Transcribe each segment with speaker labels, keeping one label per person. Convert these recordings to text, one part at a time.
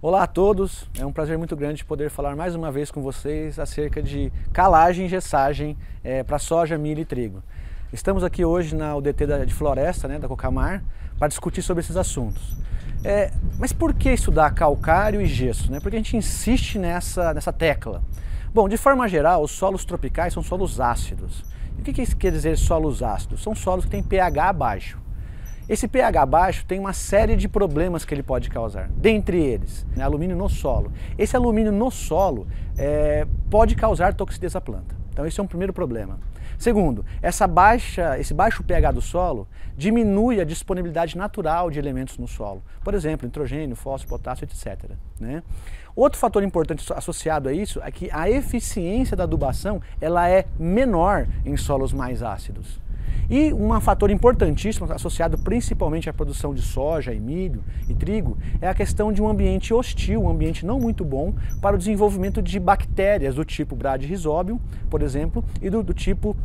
Speaker 1: Olá a todos, é um prazer muito grande poder falar mais uma vez com vocês acerca de calagem e gessagem é, para soja, milho e trigo. Estamos aqui hoje na UDT da, de Floresta, né, da Cocamar, para discutir sobre esses assuntos. É, mas por que estudar calcário e gesso? Né? Por que a gente insiste nessa, nessa tecla? Bom, de forma geral, os solos tropicais são solos ácidos. E o que, quer dizer solos ácidos? São solos que têm pH baixo. Esse pH baixo tem uma série de problemas que ele pode causar, dentre eles, né, alumínio no solo. Esse alumínio no solo é, pode causar toxidez à planta. Então, esse é um primeiro problema. Segundo, essa baixa, esse baixo pH do solo diminui a disponibilidade natural de elementos no solo, por exemplo, nitrogênio, fósforo, potássio, etc. Né? Outro fator importante associado a isso é que a eficiência da adubação ela é menor em solos mais ácidos. E um fator importantíssimo, associado principalmente à produção de soja e milho e trigo, é a questão de um ambiente hostil, um ambiente não muito bom para o desenvolvimento de bactérias do tipo Bradyrhizobium, por exemplo, e do, do tipo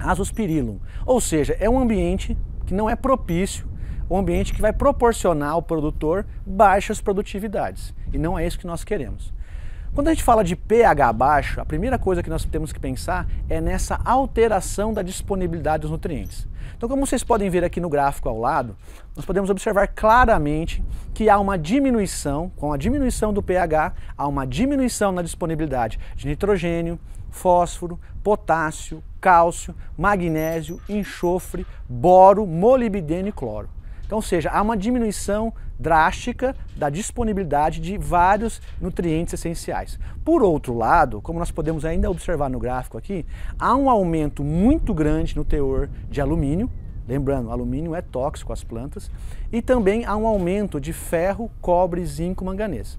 Speaker 1: Azospirillum. Ou seja, é um ambiente que não é propício um ambiente que vai proporcionar ao produtor baixas produtividades. E não é isso que nós queremos. Quando a gente fala de pH baixo, a primeira coisa que nós temos que pensar é nessa alteração da disponibilidade dos nutrientes. Então, como vocês podem ver aqui no gráfico ao lado, nós podemos observar claramente que há uma diminuição, com a diminuição do pH, há uma diminuição na disponibilidade de nitrogênio, fósforo, potássio, cálcio, magnésio, enxofre, boro, molibdênio e cloro. Então, ou seja, há uma diminuição drástica da disponibilidade de vários nutrientes essenciais. Por outro lado, como nós podemos ainda observar no gráfico aqui, há um aumento muito grande no teor de alumínio, Lembrando, alumínio é tóxico às plantas e também há um aumento de ferro, cobre, zinco, manganês.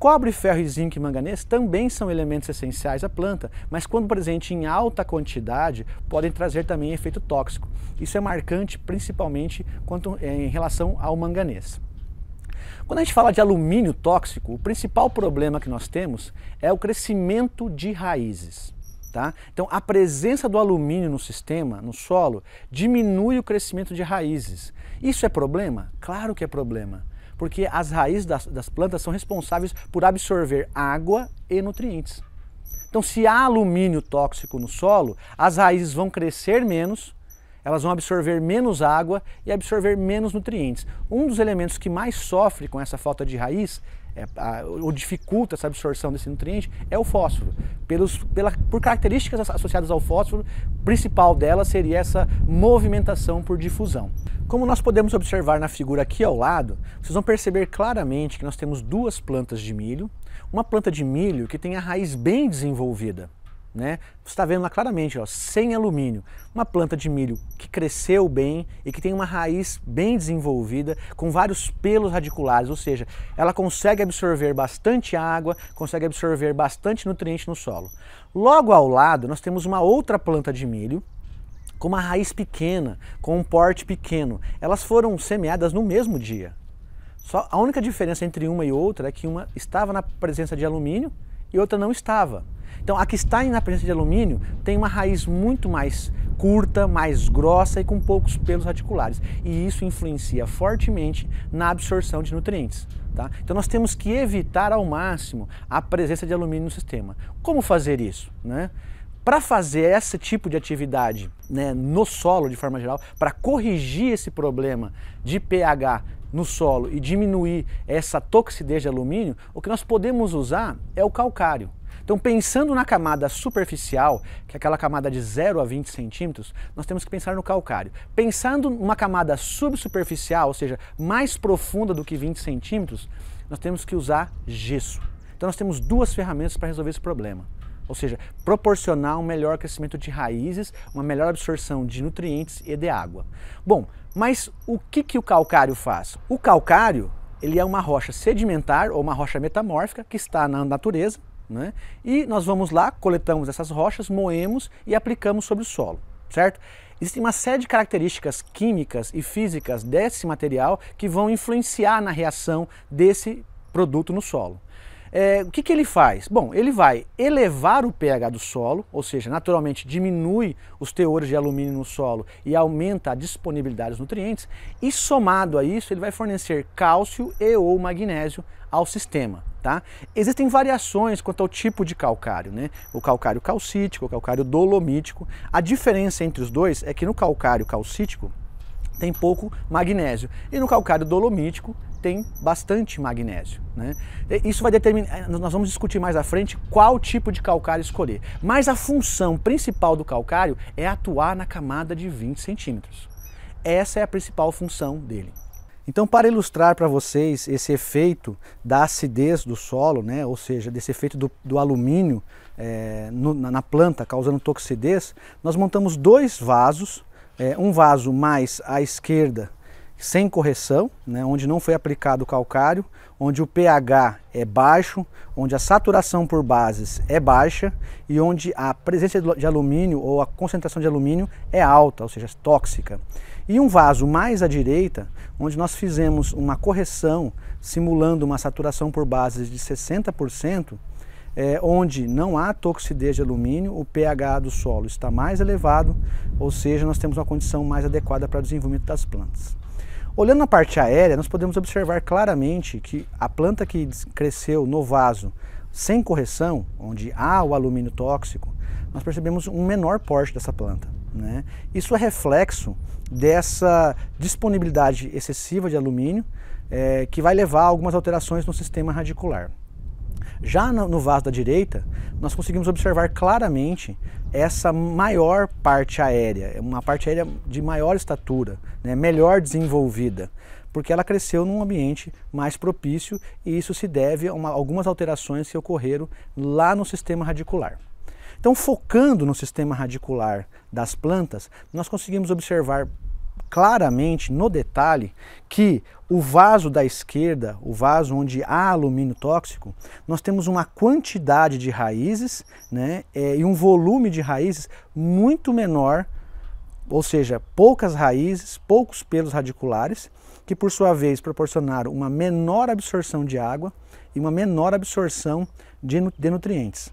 Speaker 1: Cobre, ferro, zinco e manganês também são elementos essenciais à planta, mas quando presente em alta quantidade, podem trazer também efeito tóxico. Isso é marcante principalmente quanto, eh, em relação ao manganês. Quando a gente fala de alumínio tóxico, o principal problema que nós temos é o crescimento de raízes. Tá? Então, a presença do alumínio no sistema, no solo, diminui o crescimento de raízes. Isso é problema? Claro que é problema porque as raízes das, das plantas são responsáveis por absorver água e nutrientes. Então, se há alumínio tóxico no solo, as raízes vão crescer menos, elas vão absorver menos água e absorver menos nutrientes. Um dos elementos que mais sofre com essa falta de raiz é, a, ou dificulta essa absorção desse nutriente, é o fósforo. Pelos, pela, por características associadas ao fósforo, principal dela seria essa movimentação por difusão. Como nós podemos observar na figura aqui ao lado, vocês vão perceber claramente que nós temos duas plantas de milho, uma planta de milho que tem a raiz bem desenvolvida, né? Você está vendo lá claramente, ó, sem alumínio. Uma planta de milho que cresceu bem e que tem uma raiz bem desenvolvida, com vários pelos radiculares, ou seja, ela consegue absorver bastante água, consegue absorver bastante nutriente no solo. Logo ao lado, nós temos uma outra planta de milho com uma raiz pequena, com um porte pequeno. Elas foram semeadas no mesmo dia. Só a única diferença entre uma e outra é que uma estava na presença de alumínio e outra não estava. Então, a que está na presença de alumínio tem uma raiz muito mais curta, mais grossa e com poucos pelos radiculares. E isso influencia fortemente na absorção de nutrientes. Tá? Então nós temos que evitar ao máximo a presença de alumínio no sistema. Como fazer isso? Né? Para fazer esse tipo de atividade né, no solo, de forma geral, para corrigir esse problema de pH no solo e diminuir essa toxidez de alumínio, o que nós podemos usar é o calcário. Então, pensando na camada superficial, que é aquela camada de 0 a 20 centímetros, nós temos que pensar no calcário. Pensando uma camada subsuperficial, ou seja, mais profunda do que 20 centímetros, nós temos que usar gesso. Então, nós temos duas ferramentas para resolver esse problema ou seja, proporcionar um melhor crescimento de raízes, uma melhor absorção de nutrientes e de água. Bom, mas o que, que o calcário faz? O calcário ele é uma rocha sedimentar ou uma rocha metamórfica que está na natureza né? E nós vamos lá, coletamos essas rochas, moemos e aplicamos sobre o solo, certo? Existem uma série de características químicas e físicas desse material que vão influenciar na reação desse produto no solo. É, o que, que ele faz? Bom, ele vai elevar o pH do solo, ou seja, naturalmente diminui os teores de alumínio no solo e aumenta a disponibilidade dos nutrientes, e somado a isso, ele vai fornecer cálcio e ou magnésio ao sistema. Tá? Existem variações quanto ao tipo de calcário, né? o calcário calcítico, o calcário dolomítico. A diferença entre os dois é que no calcário calcítico tem pouco magnésio e no calcário dolomítico tem bastante magnésio. Né? Isso vai determinar, eh, nós vamos discutir mais à frente qual tipo de calcário escolher, mas a função principal do calcário é atuar na camada de 20 centímetros. Essa é a principal função dele. Então, para ilustrar para vocês esse efeito da acidez do solo, né, ou seja, desse efeito do, do alumínio é, no, na planta causando toxidez, nós montamos dois vasos, é, um vaso mais à esquerda sem correção, né, onde não foi aplicado calcário, onde o pH é baixo, onde a saturação por bases é baixa e onde a presença de alumínio ou a concentração de alumínio é alta, ou seja, é tóxica. E um vaso mais à direita, onde nós fizemos uma correção simulando uma saturação por bases de 60%, é, onde não há toxidez de alumínio, o pH do solo está mais elevado, ou seja, nós temos uma condição mais adequada para o desenvolvimento das plantas. Olhando a parte aérea, nós podemos observar claramente que a planta que cresceu no vaso sem correção, onde há o alumínio tóxico, nós percebemos um menor porte dessa planta. Né? Isso é reflexo dessa disponibilidade excessiva de alumínio é, que vai levar a algumas alterações no sistema radicular. Já no vaso da direita, nós conseguimos observar claramente essa maior parte aérea, uma parte aérea de maior estatura, né, melhor desenvolvida, porque ela cresceu num ambiente mais propício e isso se deve a uma, algumas alterações que ocorreram lá no sistema radicular. Então, focando no sistema radicular das plantas, nós conseguimos observar claramente no detalhe que o vaso da esquerda, o vaso onde há alumínio tóxico, nós temos uma quantidade de raízes né, é, e um volume de raízes muito menor, ou seja, poucas raízes, poucos pelos radiculares, que por sua vez proporcionaram uma menor absorção de água e uma menor absorção de, de nutrientes.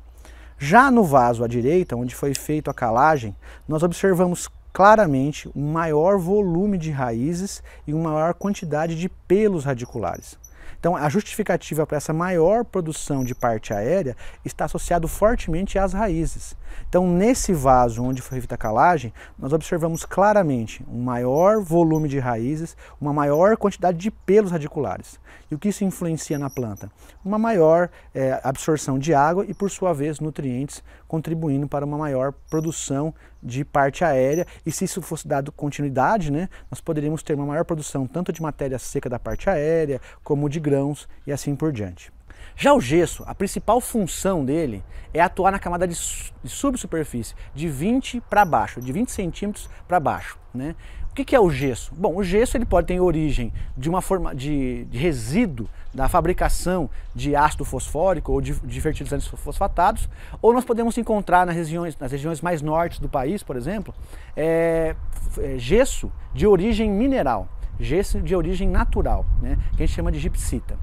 Speaker 1: Já no vaso à direita, onde foi feita a calagem, nós observamos claramente um maior volume de raízes e uma maior quantidade de pelos radiculares. Então, a justificativa para essa maior produção de parte aérea está associado fortemente às raízes. Então, nesse vaso onde foi feita a calagem, nós observamos claramente um maior volume de raízes, uma maior quantidade de pelos radiculares. E o que isso influencia na planta? Uma maior é, absorção de água e, por sua vez, nutrientes, contribuindo para uma maior produção de parte aérea e se isso fosse dado continuidade, né, nós poderíamos ter uma maior produção tanto de matéria seca da parte aérea como de grãos e assim por diante. Já o gesso, a principal função dele é atuar na camada de subsuperfície de 20 para baixo, de 20 centímetros para baixo. Né? O que é o gesso? Bom, o gesso ele pode ter origem de uma forma de, de resíduo da fabricação de ácido fosfórico ou de, de, fertilizantes fosfatados, ou nós podemos encontrar nas regiões, nas regiões mais norte do país, por exemplo, é, é, gesso de origem mineral, gesso de origem natural, né, que a gente chama de gipsita.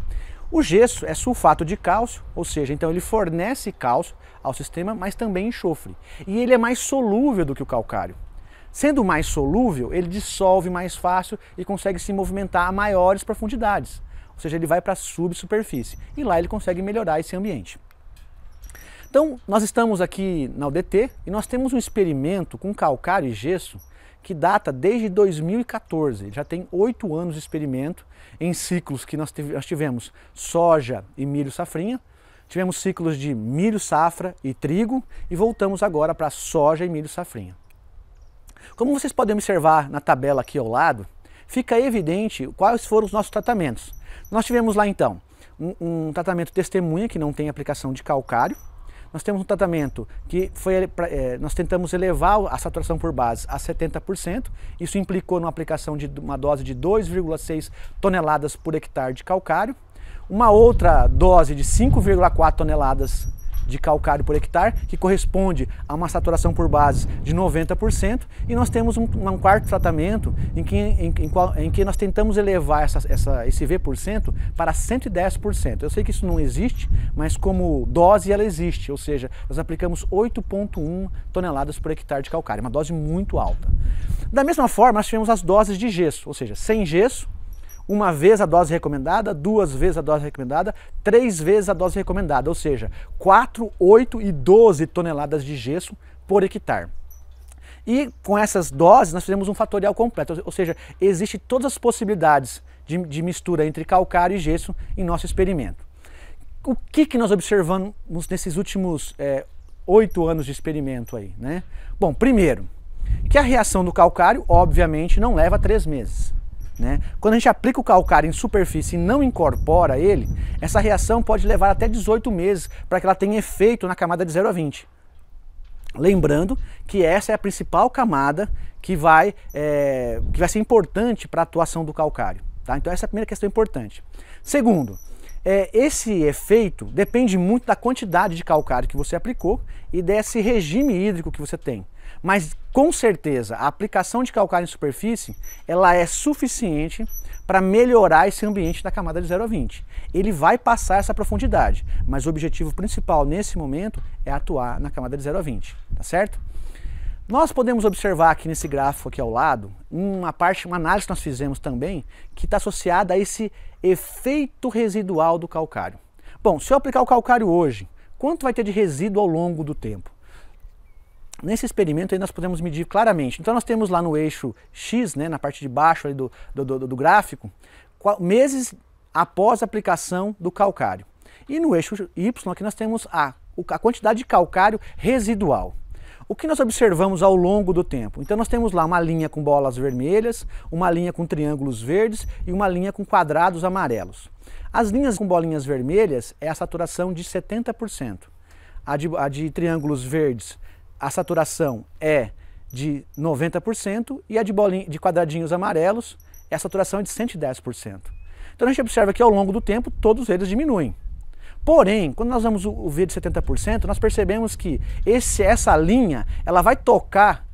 Speaker 1: O gesso é sulfato de cálcio, ou seja, então ele fornece cálcio ao sistema, mas também enxofre. E ele é mais solúvel do que o calcário. Sendo mais solúvel, ele dissolve mais fácil e consegue se movimentar a maiores profundidades. Ou seja, ele vai para a subsuperfície e lá ele consegue melhorar esse ambiente. Então, nós estamos aqui na UDT e nós temos um experimento com calcário e gesso que data desde 2014. Já tem oito anos de experimento em ciclos que nós tivemos soja e milho safrinha, tivemos ciclos de milho safra e trigo e voltamos agora para soja e milho safrinha. Como vocês podem observar na tabela aqui ao lado, fica evidente quais foram os nossos tratamentos. Nós tivemos lá então um, um tratamento testemunha, que não tem aplicação de calcário. Nós temos um tratamento que foi, é, nós tentamos elevar a saturação por base a 70%. Isso implicou numa aplicação de uma dose de 2,6 toneladas por hectare de calcário. Uma outra dose de 5,4 toneladas de calcário por hectare, que corresponde a uma saturação por bases de 90%, e nós temos um, um quarto tratamento em que, em, em, qual, em que nós tentamos elevar essa, essa, esse V% para 110%. Eu sei que isso não existe, mas como dose ela existe, ou seja, nós aplicamos 8,1 toneladas por hectare de calcário, uma dose muito alta. Da mesma forma, nós tivemos as doses de gesso, ou seja, sem gesso, uma vez a dose recomendada, duas vezes a dose recomendada, três vezes a dose recomendada, ou seja, 4, 8 e 12 toneladas de gesso por hectare. E com essas doses nós fizemos um fatorial completo, ou seja, existe todas as possibilidades de, de mistura entre calcário e gesso em nosso experimento. O que, que nós observamos nesses últimos eh, oito é, anos de experimento aí, né? Bom, primeiro, que a reação do calcário obviamente não leva três meses. Né? Quando a gente aplica o calcário em superfície e não incorpora ele, essa reação pode levar até 18 meses para que ela tenha efeito na camada de 0 a 20. Lembrando que essa é a principal camada que vai, é, que vai ser importante para a atuação do calcário. Tá? Então essa é a primeira questão importante. Segundo, é, esse efeito depende muito da quantidade de calcário que você aplicou e desse regime hídrico que você tem. Mas com certeza a aplicação de calcário em superfície ela é suficiente para melhorar esse ambiente da camada de 0 a 20. Ele vai passar essa profundidade, mas o objetivo principal nesse momento é atuar na camada de 0 a 20, tá certo? Nós podemos observar aqui nesse gráfico aqui ao lado, uma parte, uma análise que nós fizemos também, que está associada a esse efeito residual do calcário. Bom, se eu aplicar o calcário hoje, quanto vai ter de resíduo ao longo do tempo? Nesse experimento aí nós podemos medir claramente. Então nós temos lá no eixo X, né, na parte de baixo do, do, do, do gráfico, meses após a aplicação do calcário. E no eixo Y aqui nós temos a, a quantidade de calcário residual. O que nós observamos ao longo do tempo? Então nós temos lá uma linha com bolas vermelhas, uma linha com triângulos verdes e uma linha com quadrados amarelos. As linhas com bolinhas vermelhas é a saturação de 70%. A de, a de triângulos verdes, a saturação é de 90% e a de, bolinha, de quadradinhos amarelos é a saturação de 110%. Então a gente observa que ao longo do tempo todos eles diminuem. Porém, quando nós vamos o V de 70%, nós percebemos que esse, essa linha ela vai tocar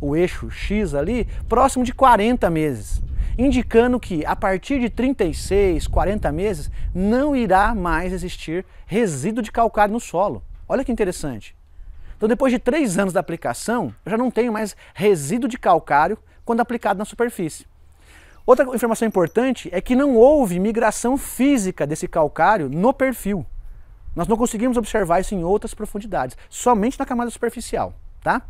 Speaker 1: o eixo X ali próximo de 40 meses, indicando que a partir de 36, 40 meses não irá mais existir resíduo de calcário no solo. Olha que interessante. Então, depois de três anos da aplicação, eu já não tenho mais resíduo de calcário quando aplicado na superfície. Outra informação importante é que não houve migração física desse calcário no perfil. Nós não conseguimos observar isso em outras profundidades, somente na camada superficial, tá?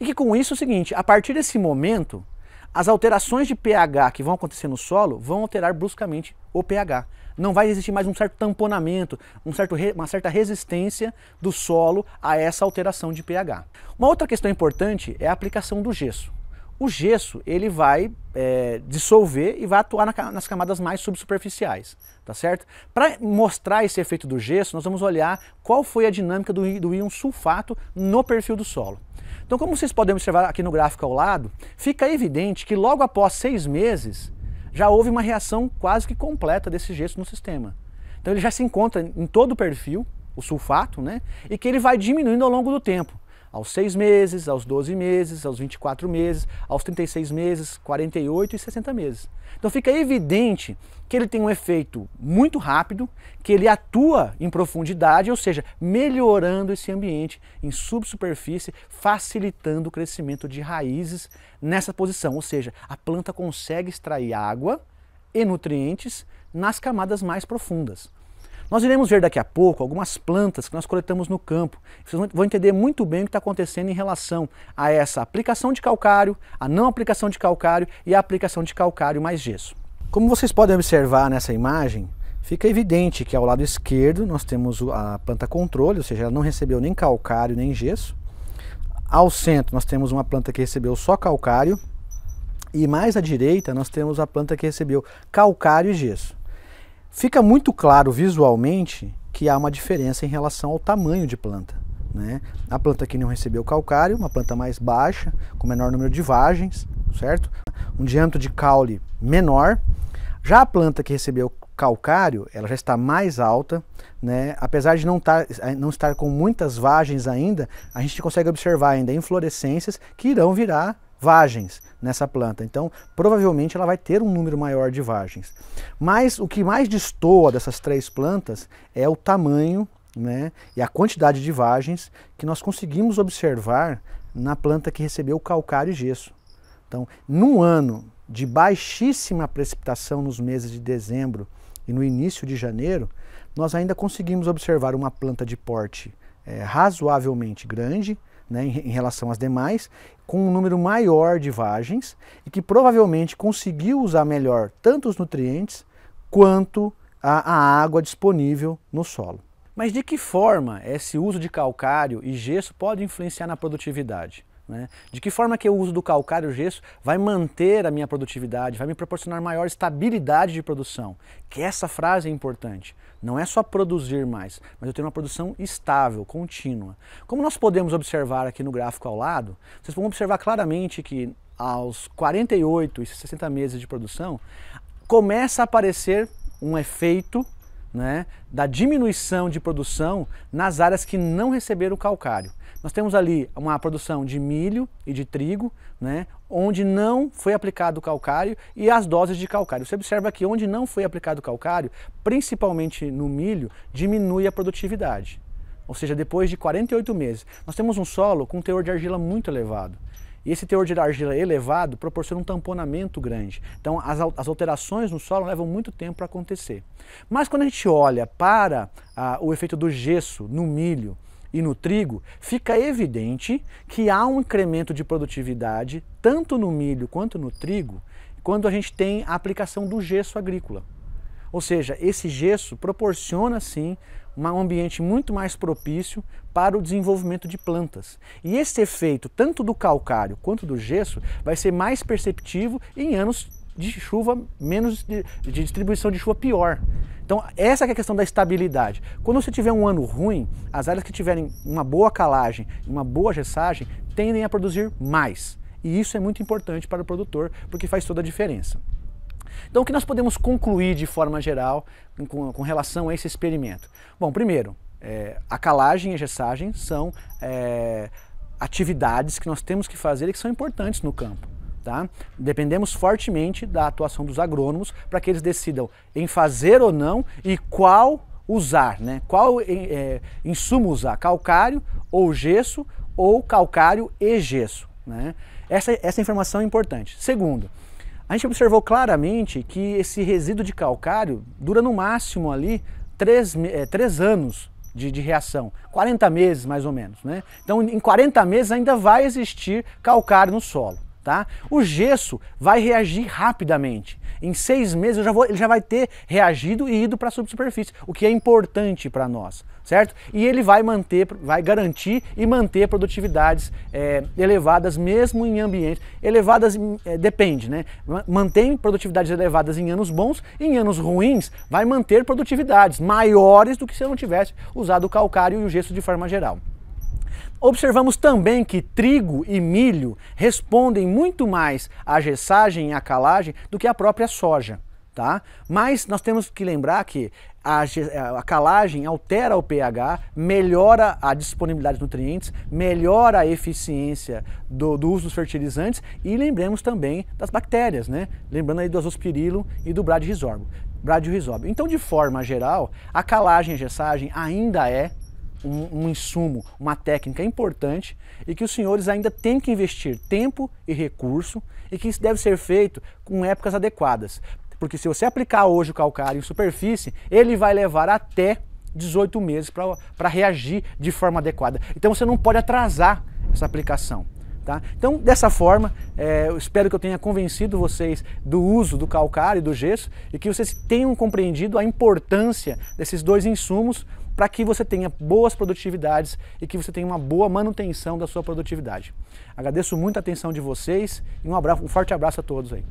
Speaker 1: E que com isso é o seguinte, a partir desse momento, as alterações de pH que vão acontecer no solo vão alterar bruscamente o pH. Não vai existir mais um certo tamponamento, um certo uma certa resistência do solo a essa alteração de pH. Uma outra questão importante é a aplicação do gesso o gesso ele vai é, dissolver e vai atuar na, nas camadas mais subsuperficiais, tá certo? Para mostrar esse efeito do gesso, nós vamos olhar qual foi a dinâmica do, do íon sulfato no perfil do solo. Então, como vocês podem observar aqui no gráfico ao lado, fica evidente que logo após seis meses já houve uma reação quase que completa desse gesso no sistema. Então, ele já se encontra em todo o perfil, o sulfato, né? E que ele vai diminuindo ao longo do tempo aos 6 meses, aos 12 meses, aos 24 meses, aos 36 meses, 48 e 60 meses. Então fica evidente que ele tem um efeito muito rápido, que ele atua em profundidade, ou seja, melhorando esse ambiente em subsuperfície, facilitando o crescimento de raízes nessa posição, ou seja, a planta consegue extrair água e nutrientes nas camadas mais profundas. Nós iremos ver daqui a pouco algumas plantas que nós coletamos no campo. Vocês vão entender muito bem o que está acontecendo em relação a essa aplicação de calcário, a não aplicação de calcário e a aplicação de calcário mais gesso. Como vocês podem observar nessa imagem, fica evidente que ao lado esquerdo nós temos a planta controle, ou seja, ela não recebeu nem calcário nem gesso. Ao centro nós temos uma planta que recebeu só calcário e mais à direita nós temos a planta que recebeu calcário e gesso. Fica muito claro visualmente que há uma diferença em relação ao tamanho de planta. Né? A planta que não recebeu calcário, uma planta mais baixa, com menor número de vagens, certo? Um diâmetro de caule menor. Já a planta que recebeu calcário, ela já está mais alta, né? apesar de não, tar, tá, eh, não estar com muitas vagens ainda, a gente consegue observar ainda inflorescências que irão virar vagens nessa planta. Então, provavelmente ela vai ter um número maior de vagens. Mas o que mais destoa dessas três plantas é o tamanho né, e a quantidade de vagens que nós conseguimos observar na planta que recebeu calcário e gesso. Então, num ano de baixíssima precipitação nos meses de dezembro e no início de janeiro, nós ainda conseguimos observar uma planta de porte é, razoavelmente grande, né, em relação às demais, com um número maior de vagens e que provavelmente conseguiu usar melhor tanto os nutrientes quanto a, a água disponível no solo. Mas de que forma esse uso de calcário e gesso pode influenciar na produtividade? Né? De que forma que o uso do calcário e gesso vai manter a minha produtividade, vai me proporcionar maior estabilidade de produção? Que essa frase é importante. Não é só produzir mais, mas eu tenho uma produção estável, contínua. Como nós podemos observar aqui no gráfico ao lado, vocês vão observar claramente que aos 48 e 60 meses de produção, começa a aparecer um efeito né, da diminuição de produção nas áreas que não receberam calcário. Nós temos ali uma produção de milho e de trigo, né, onde não foi aplicado calcário e as doses de calcário. Você observa que onde não foi aplicado calcário, principalmente no milho, diminui a produtividade. Ou seja, depois de 48 meses, nós temos um solo com teor de argila muito elevado. E esse teor de argila elevado proporciona um tamponamento grande. Então, as, as alterações no solo levam muito tempo para acontecer. Mas quando a gente olha para ah, o efeito do gesso no milho, e no trigo, fica evidente que há um incremento de produtividade, tanto no milho quanto no trigo, quando a gente tem a aplicação do gesso agrícola. Ou seja, esse gesso proporciona sim um ambiente muito mais propício para o desenvolvimento de plantas. E esse efeito, tanto do calcário quanto do gesso, vai ser mais perceptivo em anos de chuva menos de, de distribuição de chuva pior. Então, essa é a questão da estabilidade. Quando você tiver um ano ruim, as áreas que tiverem uma boa calagem, uma boa gessagem, tendem a produzir mais. E isso é muito importante para o produtor, porque faz toda a diferença. Então, o que nós podemos concluir de forma geral com, com relação a esse experimento? Bom, primeiro, é, a calagem e a gessagem são é, atividades que nós temos que fazer e que são importantes no campo. Tá? Dependemos fortemente da atuação dos agrônomos para que eles decidam em fazer ou não e qual usar, né? qual é, é, insumo usar, calcário ou gesso ou calcário e gesso. Né? Essa, essa informação é importante. Segundo, a gente observou claramente que esse resíduo de calcário dura no máximo ali três, é, três anos de, de, reação, 40 meses mais ou menos. Né? Então, em 40 meses ainda vai existir calcário no solo tá? O gesso vai reagir rapidamente. Em seis meses já vou, ele já vai ter reagido e ido para a subsuperfície, o que é importante para nós, certo? E ele vai manter, vai garantir e manter produtividades é, elevadas, mesmo em ambientes elevadas, é, depende, né? Mantém produtividades elevadas em anos bons, em anos ruins vai manter produtividades maiores do que se eu não tivesse usado o calcário e o gesso de forma geral. Observamos também que trigo e milho respondem muito mais à gessagem e à calagem do que a própria soja. Tá? Mas nós temos que lembrar que a, a, calagem altera o pH, melhora a disponibilidade de nutrientes, melhora a eficiência do, do uso dos fertilizantes e lembremos também das bactérias, né? Lembrando aí do azospirilo e do bradyrhizobo. Então, de forma geral, a calagem e a gessagem ainda é um, um insumo, uma técnica importante e que os senhores ainda têm que investir tempo e recurso e que isso deve ser feito com épocas adequadas. Porque se você aplicar hoje o calcário em superfície, ele vai levar até 18 meses para reagir de forma adequada. Então você não pode atrasar essa aplicação. Tá? Então, dessa forma, é, eu espero que eu tenha convencido vocês do uso do calcário e do gesso e que vocês tenham compreendido a importância desses dois insumos para que você tenha boas produtividades e que você tenha uma boa manutenção da sua produtividade. Agradeço muito a atenção de vocês e um, abraço, um forte abraço a todos aí.